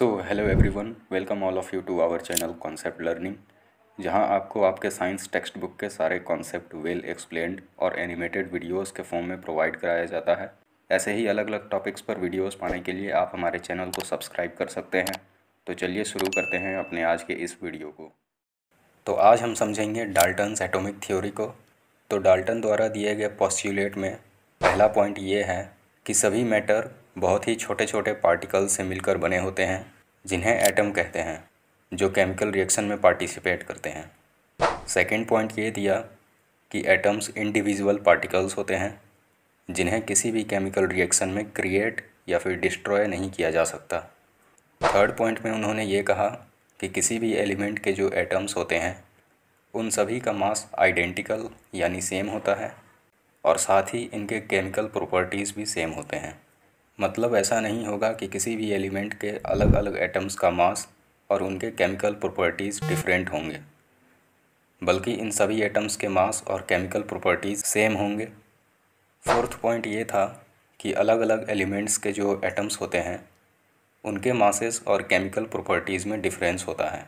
so hello everyone welcome all of you to our channel concept learning जहां आपको आपके science text book के सारे कॉन्सेप्ट वेल एक्सप्लेन्ड और एनिमेटेड वीडियोस के फॉर्म में प्रोवाइड कराया जाता है ऐसे ही अलग अलग टॉपिक्स पर वीडियोस पाने के लिए आप हमारे चैनल को सब्सक्राइब कर सकते हैं तो चलिए शुरू करते हैं अपने आज के इस वीडियो को तो आज हम समझेंगे डाल्टन एटोमिक थ्योरी को तो डाल्टन द्वारा दिए गए पॉस्टुलेट में पहला पॉइंट ये है कि सभी मैटर बहुत ही छोटे छोटे पार्टिकल से मिलकर बने होते हैं जिन्हें एटम कहते हैं जो केमिकल रिएक्शन में पार्टिसिपेट करते हैं सेकेंड पॉइंट ये दिया कि एटम्स इंडिविजुअल पार्टिकल्स होते हैं जिन्हें किसी भी केमिकल रिएक्शन में क्रिएट या फिर डिस्ट्रॉय नहीं किया जा सकता थर्ड पॉइंट में उन्होंने ये कहा कि किसी भी एलिमेंट के जो एटम्स होते हैं उन सभी का मास आइडेंटिकल यानी सेम होता है और साथ ही इनके केमिकल प्रॉपर्टीज़ भी सेम होते हैं मतलब ऐसा नहीं होगा कि किसी भी एलिमेंट के अलग अलग एटम्स का मास और उनके केमिकल प्रॉपर्टीज़ डिफरेंट होंगे बल्कि इन सभी एटम्स के मास और केमिकल प्रॉपर्टीज़ सेम होंगे फोर्थ पॉइंट ये था कि अलग अलग एलिमेंट्स के जो एटम्स होते हैं उनके मासेस और केमिकल प्रॉपर्टीज़ में डिफरेंस होता है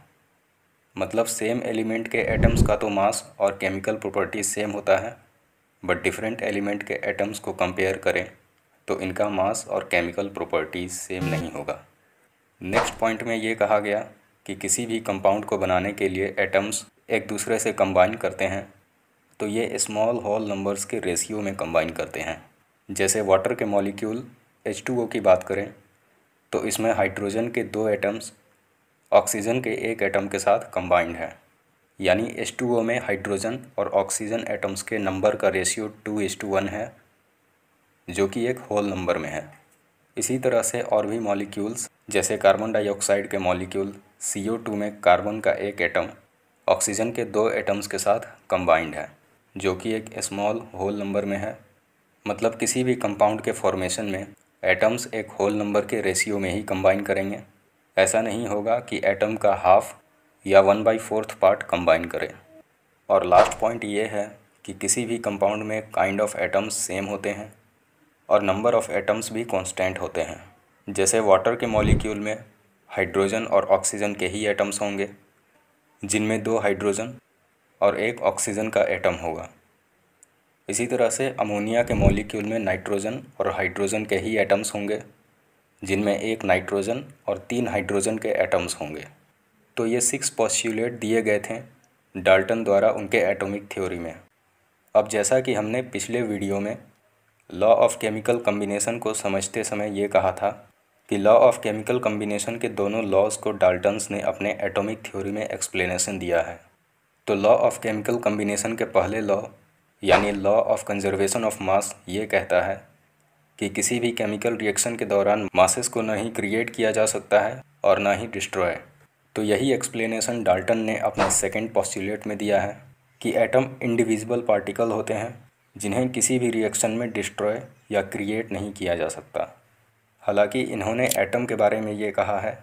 मतलब सेम एलिमेंट के एटम्स का तो मास और केमिकल प्रॉपर्टीज़ सेम होता है बट डिफरेंट एलिमेंट के एटम्स को कंपेयर करें तो इनका मास और केमिकल प्रॉपर्टीज़ सेम नहीं होगा नेक्स्ट पॉइंट में ये कहा गया कि किसी भी कंपाउंड को बनाने के लिए एटम्स एक दूसरे से कंबाइन करते हैं तो ये स्मॉल हॉल नंबर्स के रेशियो में कंबाइन करते हैं जैसे वाटर के मॉलिक्यूल एच की बात करें तो इसमें हाइड्रोजन के दो एटम्स ऑक्सीजन के एक एटम के साथ कंबाइंड है यानी H2O में हाइड्रोजन और ऑक्सीजन एटम्स के नंबर का ratio two H two one है जो कि एक होल नंबर में है इसी तरह से और भी मॉलिक्यूल्स जैसे कार्बन डाइऑक्साइड के मॉलिक्यूल सी में कार्बन का एक एटम ऑक्सीजन के दो एटम्स के साथ कंबाइंड है जो कि एक स्मॉल होल नंबर में है मतलब किसी भी कंपाउंड के फॉर्मेशन में एटम्स एक होल नंबर के रेशियो में ही कंबाइन करेंगे ऐसा नहीं होगा कि एटम का हाफ या one by fourth part combine करें और लास्ट पॉइंट ये है कि किसी भी कंपाउंड में काइंड ऑफ एटम्स सेम होते हैं और नंबर ऑफ एटम्स भी कांस्टेंट होते हैं जैसे वाटर के मॉलिक्यूल में हाइड्रोजन और ऑक्सीजन के ही एटम्स होंगे जिनमें दो हाइड्रोजन और एक ऑक्सीजन का एटम होगा इसी तरह से अमोनिया के मॉलिक्यूल में नाइट्रोजन और हाइड्रोजन के ही एटम्स होंगे जिनमें एक नाइट्रोजन और तीन हाइड्रोजन के एटम्स होंगे तो ये सिक्स पॉस्यूलेट दिए गए थे डाल्टन द्वारा उनके एटॉमिक थ्योरी में अब जैसा कि हमने पिछले वीडियो में लॉ ऑफ केमिकल कम्बिनेशन को समझते समय ये कहा था कि लॉ ऑफ केमिकल कम्बिनेशन के दोनों लॉज को डाल्टन्स ने अपने एटॉमिक थ्योरी में एक्सप्लेनेशन दिया है तो लॉ ऑफ केमिकल कम्बिनेशन के पहले लॉ यानी law of conservation of mass ये कहता है कि किसी भी केमिकल रिएक्शन के दौरान मासेस को न ही क्रिएट किया जा सकता है और ना ही डिस्ट्रॉय तो यही एक्सप्लेनेशन डाल्टन ने अपने सेकेंड पॉस्टुलेट में दिया है कि एटम इंडिविजुअल पार्टिकल होते हैं जिन्हें किसी भी रिएक्शन में डिस्ट्रॉय या क्रिएट नहीं किया जा सकता हालांकि इन्होंने एटम के बारे में ये कहा है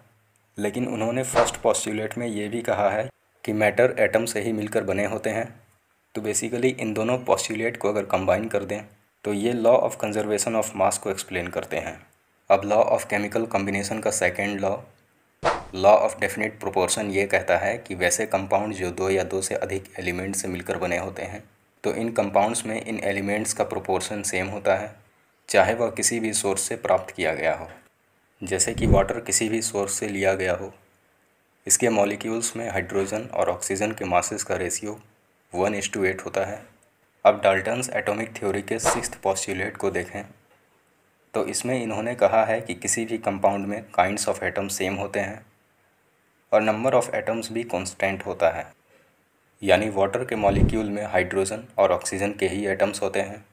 लेकिन उन्होंने फर्स्ट पॉस्टुलेट में ये भी कहा है कि मैटर एटम से ही मिलकर बने होते हैं तो बेसिकली इन दोनों पॉस्टुलेट को अगर कंबाइन कर दें तो ये law of conservation of mass को एक्सप्लेन करते हैं अब लॉ ऑफ केमिकल कम्बिनेशन का second law law of definite proportion ये कहता है कि वैसे कंपाउंड जो दो या दो से अधिक एलिमेंट से मिलकर बने होते हैं तो इन कंपाउंड्स में इन एलिमेंट्स का प्रोपोर्शन सेम होता है चाहे वह किसी भी सोर्स से प्राप्त किया गया हो जैसे कि वाटर किसी भी सोर्स से लिया गया हो इसके मॉलिक्यूल्स में हाइड्रोजन और ऑक्सीजन के मासेस का ratio one is to eight होता है अब डाल्टन्स एटॉमिक थ्योरी के सिक्स पॉस्टुलेट को देखें तो इसमें इन्होंने कहा है कि किसी भी कंपाउंड में काइंड्स ऑफ एटम्स सेम होते हैं और नंबर ऑफ़ एटम्स भी कॉन्स्टेंट होता है यानी वाटर के मॉलिक्यूल में हाइड्रोजन और ऑक्सीजन के ही एटम्स होते हैं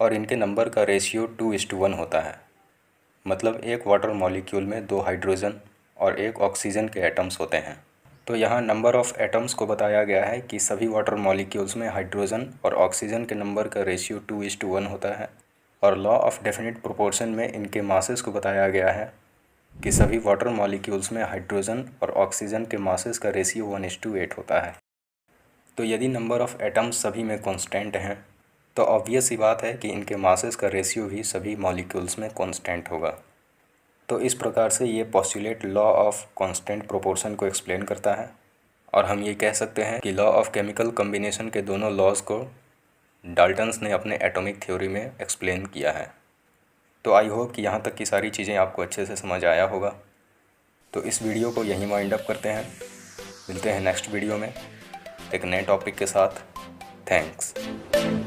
और इनके नंबर का ratio two is to one होता है मतलब एक वाटर मॉलिक्यूल में दो हाइड्रोजन और एक ऑक्सीजन के एटम्स होते हैं तो यहाँ नंबर ऑफ़ एटम्स को बताया गया है कि सभी वाटर मॉलिक्यूल्स में हाइड्रोजन और ऑक्सीजन के नंबर का ratio two is to one होता है और लॉ ऑफ डेफिनेट प्रोपोर्शन में इनके मासेस को बताया गया है कि सभी वाटर मॉलिक्यूल्स में हाइड्रोजन और ऑक्सीजन के मासेस का ratio one is to eight होता है तो यदि नंबर ऑफ़ एटम्स सभी में कॉन्स्टेंट हैं तो ऑब्वियस ही बात है कि इनके मासेस का रेशियो भी सभी मॉलिक्यूल्स में कॉन्स्टेंट होगा तो इस प्रकार से ये postulate law of constant proportion को एक्सप्लेन करता है और हम ये कह सकते हैं कि लॉ ऑफ केमिकल कम्बिनेशन के दोनों लॉज को डाल्टन्स ने अपने एटॉमिक थ्योरी में एक्सप्लेन किया है तो आई होप कि यहाँ तक की सारी चीज़ें आपको अच्छे से समझ आया होगा तो इस वीडियो को यहीं वाइंड अप करते हैं मिलते हैं नेक्स्ट वीडियो में एक नए टॉपिक के साथ थैंक्स